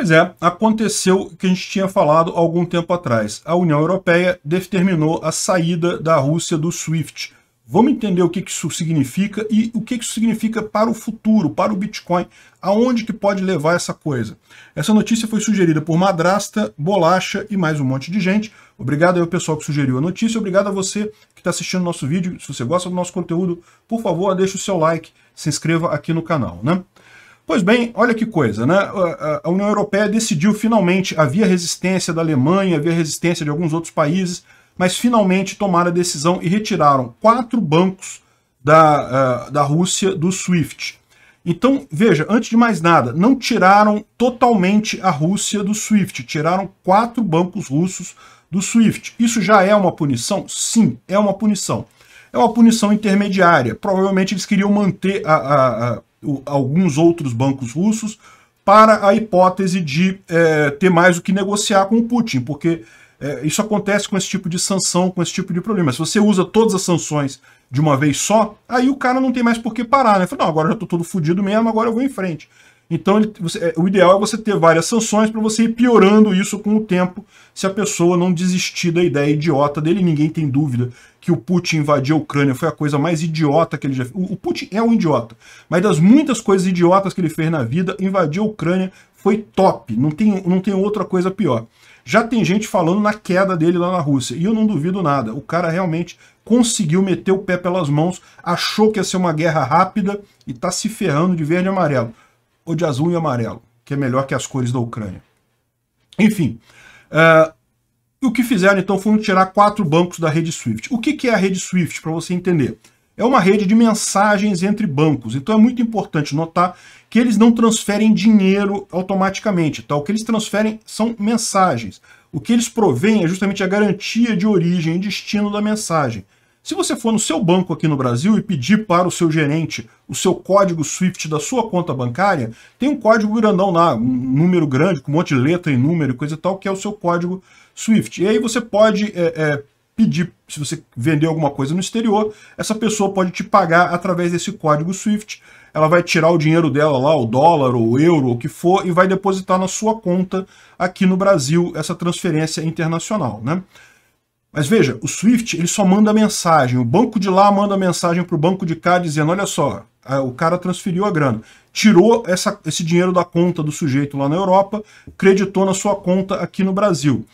Pois é, aconteceu o que a gente tinha falado algum tempo atrás. A União Europeia determinou a saída da Rússia do SWIFT. Vamos entender o que isso significa e o que isso significa para o futuro, para o Bitcoin, aonde que pode levar essa coisa. Essa notícia foi sugerida por Madrasta, Bolacha e mais um monte de gente. Obrigado ao pessoal que sugeriu a notícia, obrigado a você que está assistindo nosso vídeo. Se você gosta do nosso conteúdo, por favor, deixe o seu like, se inscreva aqui no canal. Né? Pois bem, olha que coisa, né? A União Europeia decidiu finalmente, havia resistência da Alemanha, havia resistência de alguns outros países, mas finalmente tomaram a decisão e retiraram quatro bancos da, da Rússia do SWIFT. Então, veja, antes de mais nada, não tiraram totalmente a Rússia do SWIFT, tiraram quatro bancos russos do SWIFT. Isso já é uma punição? Sim, é uma punição. É uma punição intermediária. Provavelmente eles queriam manter a, a, a o, alguns outros bancos russos para a hipótese de é, ter mais o que negociar com o Putin, porque é, isso acontece com esse tipo de sanção, com esse tipo de problema. Se você usa todas as sanções de uma vez só, aí o cara não tem mais por que parar, né? Fala, não, agora eu já tô todo fodido mesmo, agora eu vou em frente. Então, ele, você, é, o ideal é você ter várias sanções para você ir piorando isso com o tempo, se a pessoa não desistir da ideia idiota dele. Ninguém tem dúvida que o Putin invadir a Ucrânia foi a coisa mais idiota que ele já fez. O, o Putin é um idiota, mas das muitas coisas idiotas que ele fez na vida, invadir a Ucrânia foi top. Não tem, não tem outra coisa pior. Já tem gente falando na queda dele lá na Rússia, e eu não duvido nada. O cara realmente conseguiu meter o pé pelas mãos, achou que ia ser uma guerra rápida e está se ferrando de verde e amarelo ou de azul e amarelo, que é melhor que as cores da Ucrânia. Enfim, é, o que fizeram então foi tirar quatro bancos da rede SWIFT. O que, que é a rede SWIFT, para você entender? É uma rede de mensagens entre bancos, então é muito importante notar que eles não transferem dinheiro automaticamente, tá? o que eles transferem são mensagens. O que eles provêm é justamente a garantia de origem e destino da mensagem. Se você for no seu banco aqui no Brasil e pedir para o seu gerente o seu código SWIFT da sua conta bancária, tem um código grandão lá, um número grande, com um monte de letra e número e coisa e tal, que é o seu código SWIFT. E aí você pode é, é, pedir, se você vender alguma coisa no exterior, essa pessoa pode te pagar através desse código SWIFT. Ela vai tirar o dinheiro dela lá, o dólar, ou o euro, ou o que for, e vai depositar na sua conta aqui no Brasil essa transferência internacional, né? Mas veja, o Swift ele só manda mensagem. O banco de lá manda mensagem para o banco de cá dizendo: olha só, o cara transferiu a grana, tirou essa, esse dinheiro da conta do sujeito lá na Europa, creditou na sua conta aqui no Brasil.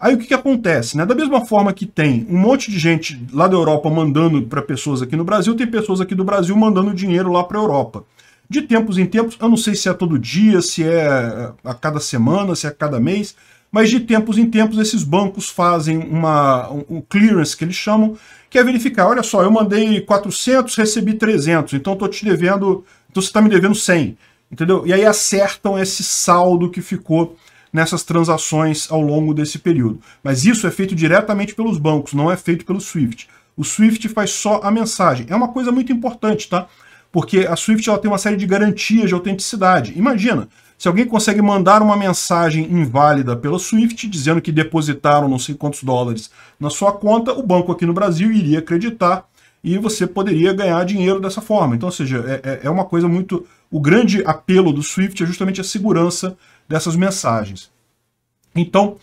Aí o que, que acontece? Né? Da mesma forma que tem um monte de gente lá da Europa mandando para pessoas aqui no Brasil, tem pessoas aqui do Brasil mandando dinheiro lá para a Europa. De tempos em tempos, eu não sei se é todo dia, se é a cada semana, se é a cada mês, mas de tempos em tempos esses bancos fazem uma, um clearance que eles chamam, que é verificar, olha só, eu mandei 400, recebi 300, então estou te devendo, então você está me devendo 100, entendeu? E aí acertam esse saldo que ficou nessas transações ao longo desse período. Mas isso é feito diretamente pelos bancos, não é feito pelo SWIFT. O SWIFT faz só a mensagem. É uma coisa muito importante, tá? porque a Swift ela tem uma série de garantias de autenticidade. Imagina, se alguém consegue mandar uma mensagem inválida pela Swift dizendo que depositaram não sei quantos dólares na sua conta, o banco aqui no Brasil iria acreditar e você poderia ganhar dinheiro dessa forma. Então, ou seja, é, é, é uma coisa muito. O grande apelo do Swift é justamente a segurança dessas mensagens. Então,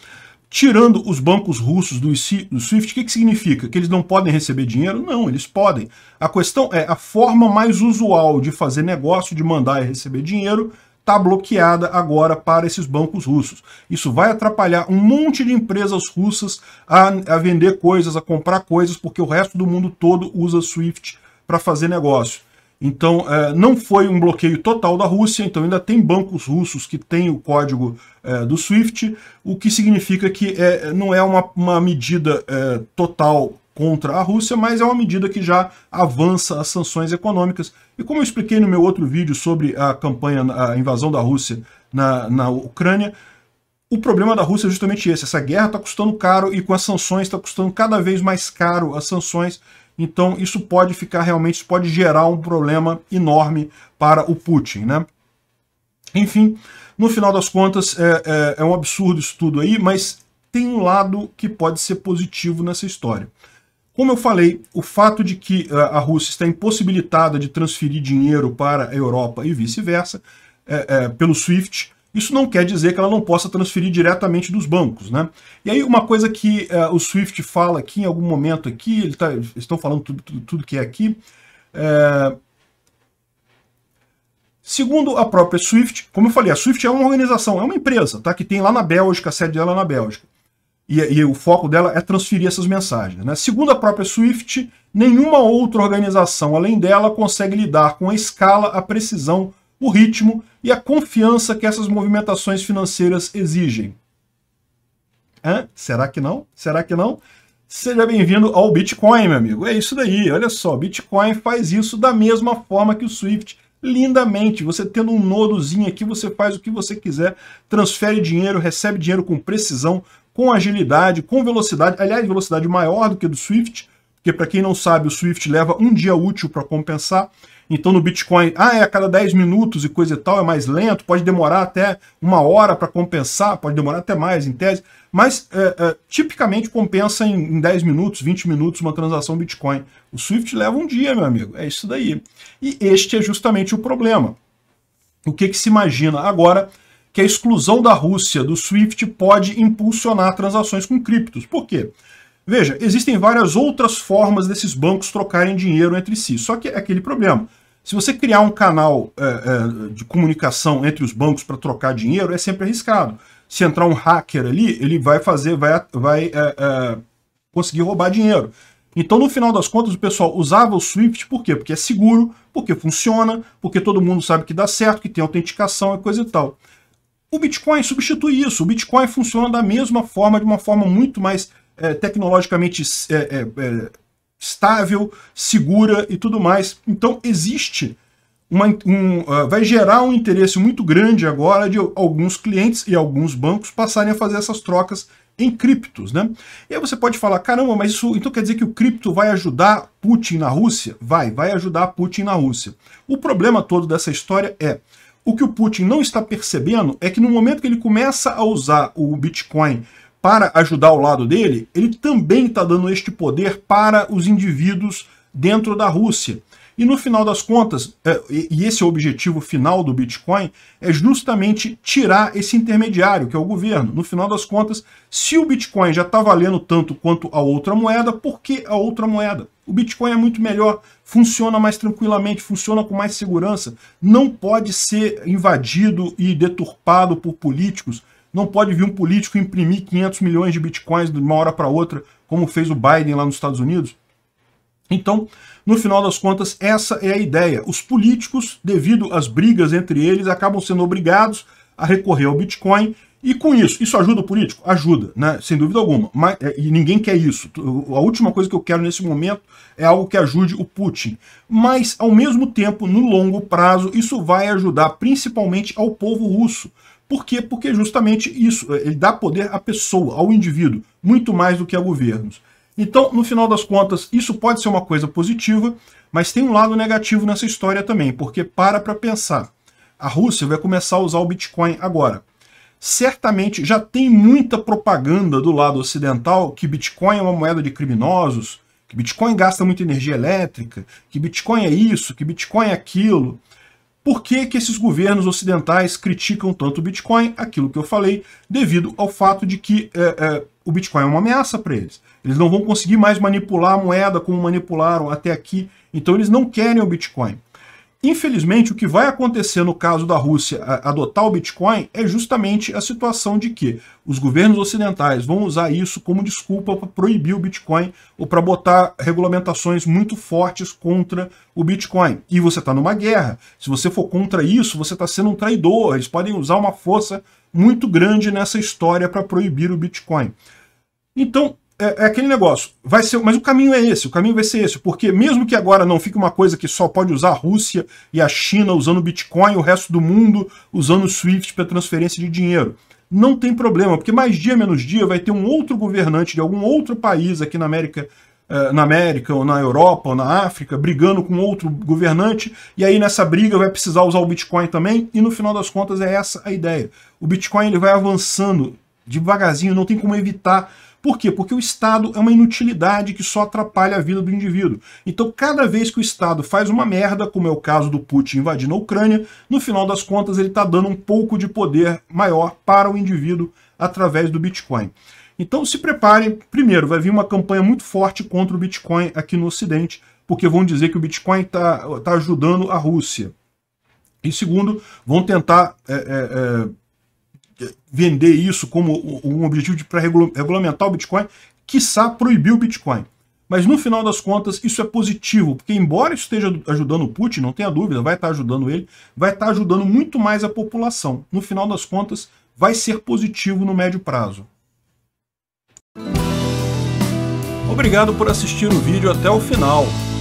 tirando os bancos russos do, SWIFT, o que, que significa? Que eles não podem receber dinheiro? Não, eles podem. A questão é, a forma mais usual de fazer negócio, de mandar e receber dinheiro, está bloqueada agora para esses bancos russos. Isso vai atrapalhar um monte de empresas russas a, a vender coisas, a comprar coisas, porque o resto do mundo todo usa SWIFT para fazer negócio. Então, é, não foi um bloqueio total da Rússia, então ainda tem bancos russos que têm o código é, do SWIFT, o que significa que é, não é uma, uma medida total contra a Rússia, mas é uma medida que já avança as sanções econômicas. E como eu expliquei no meu outro vídeo sobre a campanha, a invasão da Rússia na, na Ucrânia, o problema da Rússia é justamente esse. Essa guerra está custando caro e com as sanções está custando cada vez mais caro as sanções. Então isso pode ficar realmente, isso pode gerar um problema enorme para o Putin, né? Enfim, no final das contas, é, é, é um absurdo isso tudo aí, mas tem um lado que pode ser positivo nessa história. Como eu falei, o fato de que é, a Rússia está impossibilitada de transferir dinheiro para a Europa e vice-versa, é, é, pelo SWIFT, isso não quer dizer que ela não possa transferir diretamente dos bancos, né? E aí uma coisa que uh, o Swift fala aqui em algum momento aqui, ele tá, eles estão falando tudo, tudo, tudo, que é aqui, é... Segundo a própria Swift, como eu falei, a Swift é uma organização, é uma empresa, tá? Que tem lá na Bélgica, a sede dela é na Bélgica. E, e, o foco dela é transferir essas mensagens. Né? Segundo a própria Swift, nenhuma outra organização além dela consegue lidar com a escala, a precisão, o ritmo e a confiança que essas movimentações financeiras exigem. Hã? Será que não? Será que não? Seja bem-vindo ao Bitcoin, meu amigo. É isso daí, olha só, Bitcoin faz isso da mesma forma que o Swift. Lindamente, você tendo um nodozinho aqui, você faz o que você quiser, transfere dinheiro, recebe dinheiro com precisão, com agilidade, com velocidade, aliás, velocidade maior do que do Swift, porque para quem não sabe, o Swift leva um dia útil para compensar. Então no Bitcoin, ah, é a cada 10 minutos e coisa e tal, é mais lento, pode demorar até uma hora para compensar, pode demorar até mais em tese, mas é, é, tipicamente compensa em, em 10 minutos, 20 minutos uma transação Bitcoin. O Swift leva um dia, meu amigo, é isso daí. E este é justamente o problema. O que, que se imagina agora que a exclusão da Rússia do Swift pode impulsionar transações com criptos? Por quê? Veja, existem várias outras formas desses bancos trocarem dinheiro entre si. Só que é aquele problema. Se você criar um canal é, é, de comunicação entre os bancos para trocar dinheiro, é sempre arriscado. Se entrar um hacker ali, ele vai fazer, vai, vai é, é, conseguir roubar dinheiro. Então, no final das contas, o pessoal usava o Swift por quê? Porque é seguro, porque funciona, porque todo mundo sabe que dá certo, que tem autenticação e coisa e tal. O Bitcoin substitui isso. O Bitcoin funciona da mesma forma, de uma forma muito mais é, tecnologicamente é, é, é, estável, segura e tudo mais. Então existe uma, um, uh, vai gerar um interesse muito grande agora de alguns clientes e alguns bancos passarem a fazer essas trocas em criptos, né? E aí você pode falar, caramba, mas isso então quer dizer que o cripto vai ajudar Putin na Rússia? Vai, vai ajudar Putin na Rússia. O problema todo dessa história é o que o Putin não está percebendo é que no momento que ele começa a usar o Bitcoin para ajudar ao lado dele, ele também está dando este poder para os indivíduos dentro da Rússia. E no final das contas, é, e esse é o objetivo final do Bitcoin, é justamente tirar esse intermediário, que é o governo. No final das contas, se o Bitcoin já está valendo tanto quanto a outra moeda, por que a outra moeda? O Bitcoin é muito melhor, funciona mais tranquilamente, funciona com mais segurança, não pode ser invadido e deturpado por políticos não pode vir um político imprimir 500 milhões de bitcoins de uma hora para outra, como fez o Biden lá nos Estados Unidos. Então, no final das contas, essa é a ideia. Os políticos, devido às brigas entre eles, acabam sendo obrigados a recorrer ao Bitcoin. E com isso, isso ajuda o político? Ajuda, né? sem dúvida alguma. Mas, é, e ninguém quer isso. A última coisa que eu quero nesse momento é algo que ajude o Putin. Mas, ao mesmo tempo, no longo prazo, isso vai ajudar principalmente ao povo russo. Por quê? Porque justamente isso, é, ele dá poder à pessoa, ao indivíduo, muito mais do que a governos. Então, no final das contas, isso pode ser uma coisa positiva, mas tem um lado negativo nessa história também, porque para para pensar. A Rússia vai começar a usar o Bitcoin agora. Certamente já tem muita propaganda do lado ocidental que Bitcoin é uma moeda de criminosos, que Bitcoin gasta muita energia elétrica, que Bitcoin é isso, que Bitcoin é aquilo. Por que, que esses governos ocidentais criticam tanto o Bitcoin? Aquilo que eu falei, devido ao fato de que é, é, o Bitcoin é uma ameaça para eles. Eles não vão conseguir mais manipular a moeda como manipularam até aqui, então eles não querem o Bitcoin. Infelizmente, o que vai acontecer no caso da Rússia adotar o Bitcoin é justamente a situação de que os governos ocidentais vão usar isso como desculpa para proibir o Bitcoin ou para botar regulamentações muito fortes contra o Bitcoin. E você está numa guerra. Se você for contra isso, você está sendo um traidor. Eles podem usar uma força muito grande nessa história para proibir o Bitcoin. Então, é, é, aquele negócio. Vai ser, mas o caminho é esse, o caminho vai ser esse, porque mesmo que agora não fique uma coisa que só pode usar a Rússia e a China usando Bitcoin, e o resto do mundo usando o Swift para transferência de dinheiro. Não tem problema, porque mais dia menos dia vai ter um outro governante de algum outro país aqui na América é, na América, ou na Europa, ou na África, brigando com outro governante, e aí nessa briga vai precisar usar o Bitcoin também, e no final das contas é essa a ideia. O Bitcoin ele vai avançando devagarzinho, não tem como evitar por quê? Porque o Estado é uma inutilidade que só atrapalha a vida do indivíduo. Então, cada vez que o Estado faz uma merda, como é o caso do Putin invadindo a Ucrânia, no final das contas ele está dando um pouco de poder maior para o indivíduo através do Bitcoin. Então se preparem, primeiro, vai vir uma campanha muito forte contra o Bitcoin aqui no Ocidente, porque vão dizer que o Bitcoin está tá ajudando a Rússia. E segundo, vão tentar é, é, é vender isso como um objetivo de para regulamentar o Bitcoin, quiçá proibir o Bitcoin. Mas no final das contas, isso é positivo, porque embora isso esteja ajudando o Putin, não tenha dúvida, vai estar ajudando ele, vai estar ajudando muito mais a população. No final das contas, vai ser positivo no médio prazo. Obrigado por assistir o vídeo até o final.